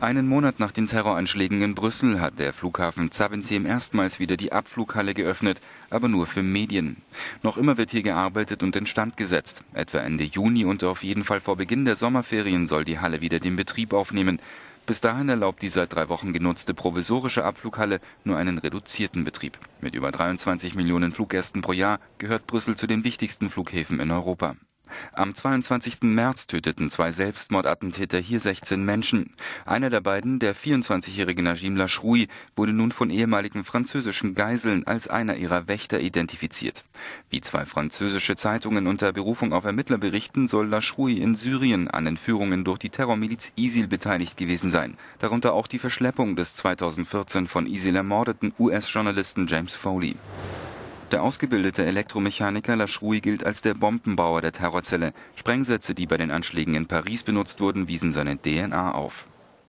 Einen Monat nach den Terroranschlägen in Brüssel hat der Flughafen Zaventem erstmals wieder die Abflughalle geöffnet, aber nur für Medien. Noch immer wird hier gearbeitet und instand gesetzt. Etwa Ende Juni und auf jeden Fall vor Beginn der Sommerferien soll die Halle wieder den Betrieb aufnehmen. Bis dahin erlaubt die seit drei Wochen genutzte provisorische Abflughalle nur einen reduzierten Betrieb. Mit über 23 Millionen Fluggästen pro Jahr gehört Brüssel zu den wichtigsten Flughäfen in Europa. Am 22. März töteten zwei Selbstmordattentäter hier 16 Menschen. Einer der beiden, der 24-jährige Najim Lashroui, wurde nun von ehemaligen französischen Geiseln als einer ihrer Wächter identifiziert. Wie zwei französische Zeitungen unter Berufung auf Ermittler berichten, soll Lashroui in Syrien an Entführungen durch die Terrormiliz ISIL beteiligt gewesen sein. Darunter auch die Verschleppung des 2014 von ISIL ermordeten US-Journalisten James Foley. Der ausgebildete Elektromechaniker Lashroui gilt als der Bombenbauer der Terrorzelle. Sprengsätze, die bei den Anschlägen in Paris benutzt wurden, wiesen seine DNA auf